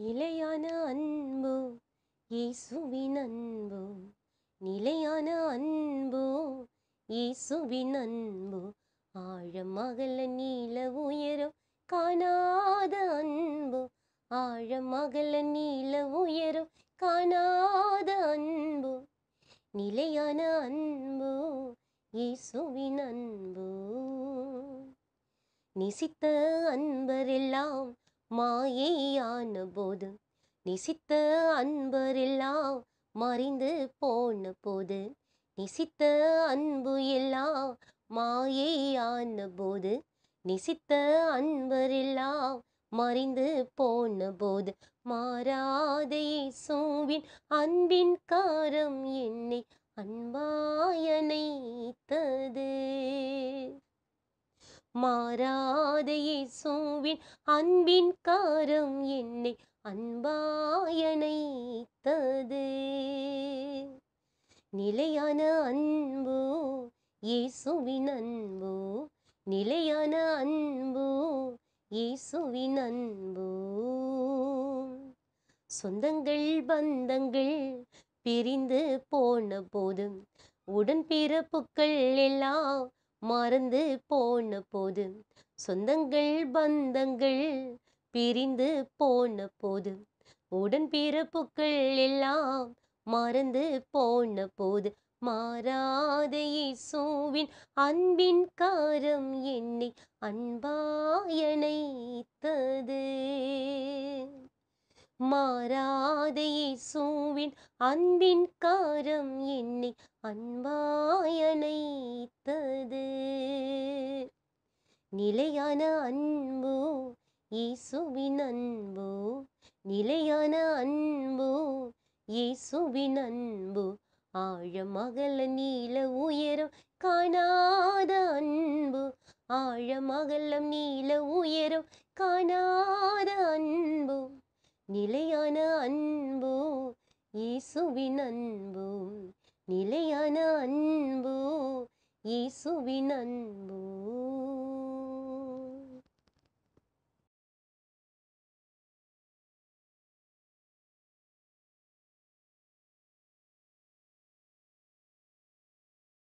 நிலையான அன்பு இயேசுவின் அன்பு நிலையான அன்பு இயேசுவின் அன்பு ஆழமகல நீல உயரம் காணாத அன்பு ஆழமகல நீல உயரம் காணாத அன்பு நிலையான அன்பு இயேசுவின் அன்பு நேசித்த அன்பரெல்லாம் மாயையான போது நிசித்த அன்பரெல்லாம் மறைந்து போன போது நிசித்த அன்பு எல்லாம் மாயையான போது நிசித்த அன்பரெல்லாம் மறைந்து போன போது மாறாத சோவின் அன்பின் காரம் என்னை அன்பாயனை தது மாறாதையே சூவின் அன்பின் காரம் என்னை அன்பாயனைத்தது நிலையான அன்பு இயேசுவின் அன்பு நிலையான அன்பு இயேசுவின் அன்பு சொந்தங்கள் பந்தங்கள் பிரிந்து போன போதும் உடன்பிறப்புக்கள் எல்லாம் மறந்து போன போது சொந்தங்கள் பந்தங்கள் பிரிந்து போன போது உடன் பிறப்புக்கள் எல்லாம் மறந்து போன போது மாறாதை சோவின் அன்பின் காரம் என்னை அன்பாயணைத்தது மாறாதையே சூவின் அன்பின் காரம் என்னை அன்பாயனைத்தது நிலையான அன்பு இயேசுவின் அன்பு நிலையான அன்பு இயேசுவின் அன்பு ஆழமகல நீல உயரம் காணாத அன்பு ஆழமகலம் நீல ನಲೆಯನ ಅನ್ಬು ಇಸುವಿನು ನನ ಅನ್ಬು ಇಸುವಿನ